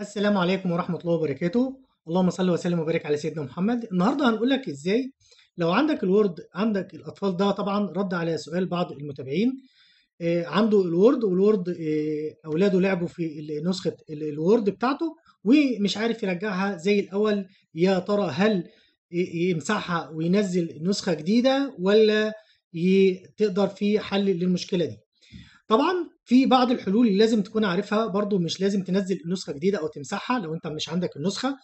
السلام عليكم ورحمة الله وبركاته اللهم صل وسلم وبارك على سيدنا محمد النهاردة هنقول لك ازاي لو عندك الوورد عندك الأطفال ده طبعا رد على سؤال بعض المتابعين آه، عنده الوورد والوورد آه، أولاده لعبوا في نسخة الوورد بتاعته ومش عارف يرجعها زي الأول يا ترى هل يمسحها وينزل نسخة جديدة ولا تقدر في حل للمشكلة دي طبعا في بعض الحلول اللي لازم تكون عارفها برضو مش لازم تنزل نسخه جديده او تمسحها لو انت مش عندك النسخه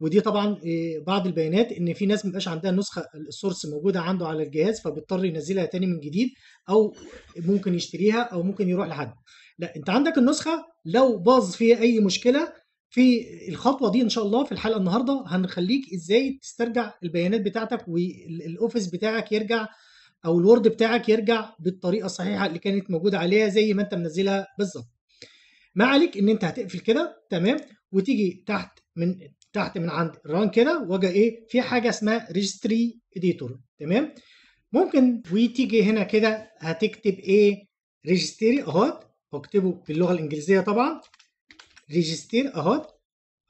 ودي طبعا آه، بعض البيانات ان في ناس مبقاش عندها نسخه السورس موجوده عنده على الجهاز فبيضطر ينزلها تاني من جديد او ممكن يشتريها او ممكن يروح لحد لا انت عندك النسخه لو باظ فيها اي مشكله في الخطوه دي ان شاء الله في الحلقه النهارده هنخليك ازاي تسترجع البيانات بتاعتك والاوفيس بتاعك يرجع او الوورد بتاعك يرجع بالطريقه الصحيحه اللي كانت موجوده عليها زي ما انت منزلها بالظبط ما عليك ان انت هتقفل كده تمام وتيجي تحت من تحت من عند ران كده واجي ايه في حاجه اسمها ريجستري اديتور تمام ممكن وتيجي هنا كده هتكتب ايه ريجستري اهوت اكتبه باللغه الانجليزيه طبعا ريجستير اهوت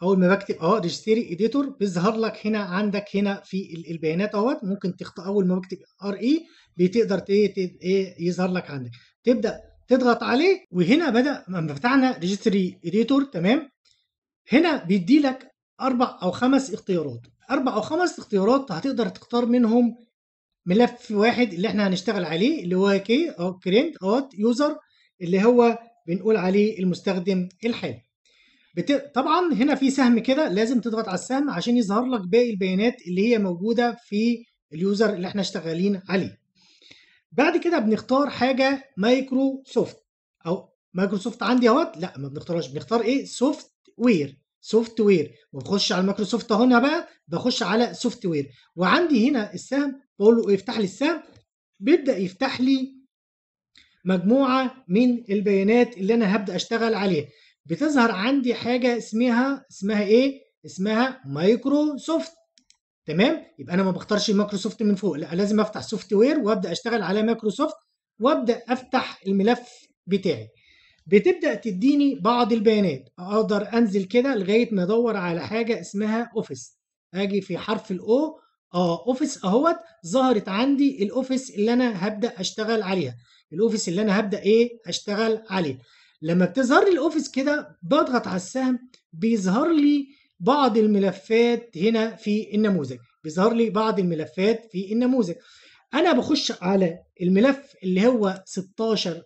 اول ما بكتب اه ريجستري اديتور بيظهر لك هنا عندك هنا في البيانات اهوت ممكن تختار اول ما بكتب ار اي e بتقدر ايه يظهر لك عندك تبدا تضغط عليه وهنا بدا لما فتحنا ريجستري اديتور تمام هنا بيدي لك اربع او خمس اختيارات اربع او خمس اختيارات هتقدر تختار منهم ملف واحد اللي احنا هنشتغل عليه اللي هو كي او كرينت اوت يوزر اللي هو بنقول عليه المستخدم الحالي بت... طبعا هنا في سهم كده لازم تضغط على السهم عشان يظهر لك باقي البيانات اللي هي موجوده في اليوزر اللي احنا شغالين عليه بعد كده بنختار حاجه مايكروسوفت او مايكروسوفت عندي اهوت لا ما بنختارهاش بنختار ايه سوفت وير سوفت وير وبخش على مايكروسوفت اهو هنا بقى بخش على سوفت وير وعندي هنا السهم بقول له افتح لي السهم بيبدا يفتح لي مجموعه من البيانات اللي انا هبدا اشتغل عليها بتظهر عندي حاجه اسمها اسمها ايه اسمها مايكروسوفت تمام يبقى انا ما بختارش مايكروسوفت من فوق لا لازم افتح سوفت وير وابدا اشتغل على مايكروسوفت وابدا افتح الملف بتاعي بتبدا تديني بعض البيانات اقدر انزل كده لغايه ما ادور على حاجه اسمها اوفيس اجي في حرف الاو اه اوفيس اهوت ظهرت عندي الاوفيس اللي انا هبدا اشتغل عليها الاوفيس اللي انا هبدا ايه اشتغل عليه لما بتظهر لي الاوفيس كده بضغط على السهم بيظهر لي بعض الملفات هنا في النموذج بيظهر لي بعض الملفات في النموذج انا بخش على الملف اللي هو 16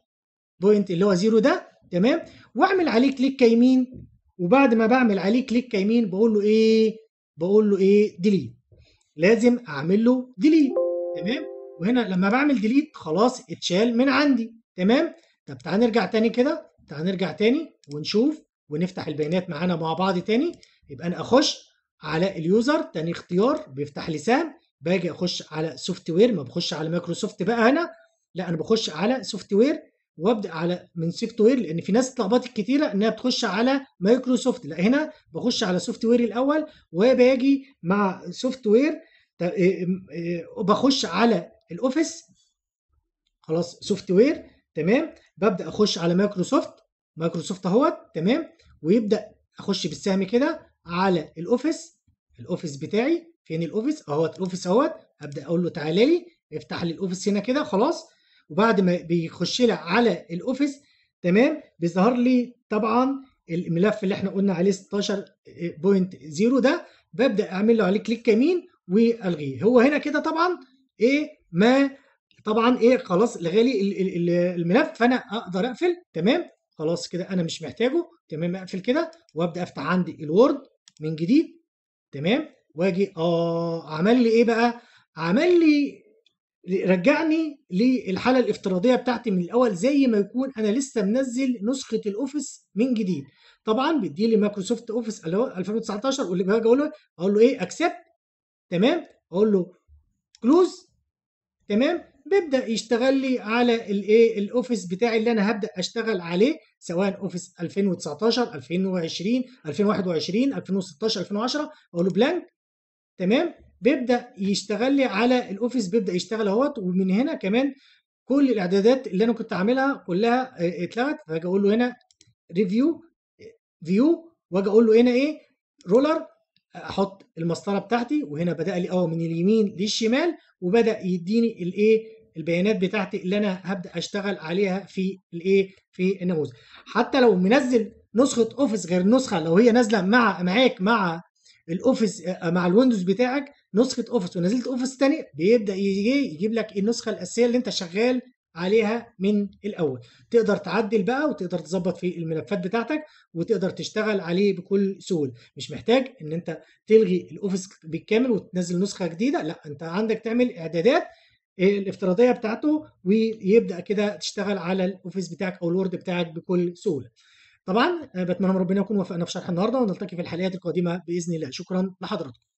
بوينت اللي هو زيرو ده تمام واعمل عليه كليك يمين وبعد ما بعمل عليه كليك يمين بقول له ايه بقول له ايه ديليت لازم اعمل له ديليت تمام وهنا لما بعمل ديليت خلاص اتشال من عندي تمام طب تعال نرجع تاني كده هنرجع تاني ونشوف ونفتح البيانات معانا مع بعض تاني يبقى انا اخش على اليوزر تاني اختيار بيفتح لي سام باجي اخش على سوفت وير ما بخش على مايكروسوفت بقى هنا لا انا بخش على سوفت وير وابدا على من سوفت وير لان في ناس اتلخبطت كتيره انها بتخش على مايكروسوفت لا هنا بخش على سوفت وير الاول وباجي مع سوفت وير إيه، إيه، بخش على الاوفيس خلاص سوفت وير تمام ببدا اخش على مايكروسوفت مايكروسوفت اهوت تمام ويبدا اخش بالسهم كده على الاوفيس الاوفيس بتاعي فين الاوفيس اهوت الاوفيس اهوت ابدا اقول له تعالى لي افتح لي الاوفيس هنا كده خلاص وبعد ما بيخش لي على الاوفيس تمام بيظهر لي طبعا الملف اللي احنا قلنا عليه 16.0 ده ببدا اعمل له عليه كليك يمين والغيه هو هنا كده طبعا ايه ما طبعا ايه خلاص لغى لي الملف فانا اقدر اقفل تمام خلاص كده انا مش محتاجه تمام اقفل كده وابدا افتح عندي الوورد من جديد تمام واجي اه عمل لي ايه بقى عمل لي رجعني للحاله الافتراضيه بتاعتي من الاول زي ما يكون انا لسه منزل نسخه الاوفيس من جديد طبعا بيدي لي مايكروسوفت اوفيس 2019 واللي باجي اقول له اقول له ايه اكسبت تمام اقول له كلوز تمام بيبدا يشتغل لي على الايه الاوفيس بتاعي اللي انا هبدا اشتغل عليه سواء اوفيس 2019 2020 2021 2016 2010 اقول له بلانك تمام بيبدا يشتغل لي على الاوفيس بيبدا يشتغل اهوت ومن هنا كمان كل الاعدادات اللي انا كنت عاملها كلها اتلغت فاجي اقول له هنا ريفيو فيو واجي اقول له هنا ايه رولر احط المسطره بتاعتي وهنا بدا لي اه من اليمين للشمال وبدا يديني الايه البيانات بتاعتي اللي انا هبدا اشتغل عليها في الايه في النموذج حتى لو منزل نسخه اوفيس غير النسخه لو هي نازله مع معاك مع الاوفيس آه، مع الويندوز بتاعك نسخه اوفيس ونزلت اوفيس تاني بيبدا يجي يجيب لك النسخه الاساسيه اللي انت شغال عليها من الاول تقدر تعدل بقى وتقدر تظبط في الملفات بتاعتك وتقدر تشتغل عليه بكل سهوله مش محتاج ان انت تلغي الاوفيس بالكامل وتنزل نسخه جديده لا انت عندك تعمل اعدادات الافتراضيه بتاعته ويبدا كده تشتغل على الاوفيس بتاعك او الوورد بتاعك بكل سهوله. طبعا آه، بتمنى من ربنا يكون وفقنا في شرح النهارده ونلتقي في الحلقات القادمه باذن الله شكرا لحضراتكم.